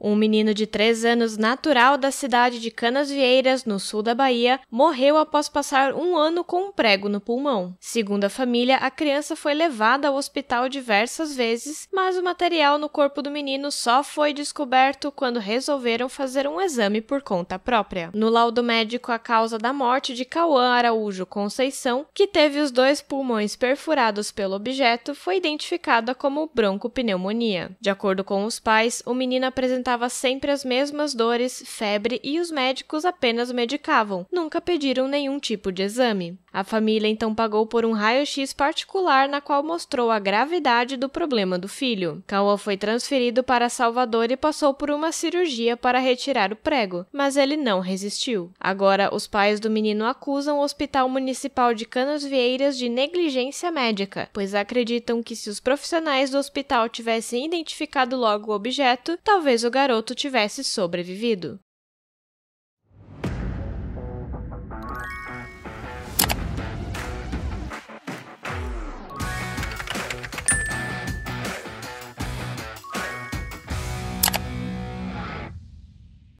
Um menino de 3 anos, natural da cidade de Canasvieiras, no sul da Bahia, morreu após passar um ano com um prego no pulmão. Segundo a família, a criança foi levada ao hospital diversas vezes, mas o material no corpo do menino só foi descoberto quando resolveram fazer um exame por conta própria. No laudo médico, a causa da morte de Cauã Araújo Conceição, que teve os dois pulmões perfurados pelo objeto, foi identificada como broncopneumonia. De acordo com os pais, o menino apresentou apresentava sempre as mesmas dores, febre e os médicos apenas medicavam, nunca pediram nenhum tipo de exame. A família então pagou por um raio-x particular na qual mostrou a gravidade do problema do filho. Cauã foi transferido para Salvador e passou por uma cirurgia para retirar o prego, mas ele não resistiu. Agora, os pais do menino acusam o Hospital Municipal de Canas Vieiras de negligência médica, pois acreditam que se os profissionais do hospital tivessem identificado logo o objeto, talvez o garoto tivesse sobrevivido.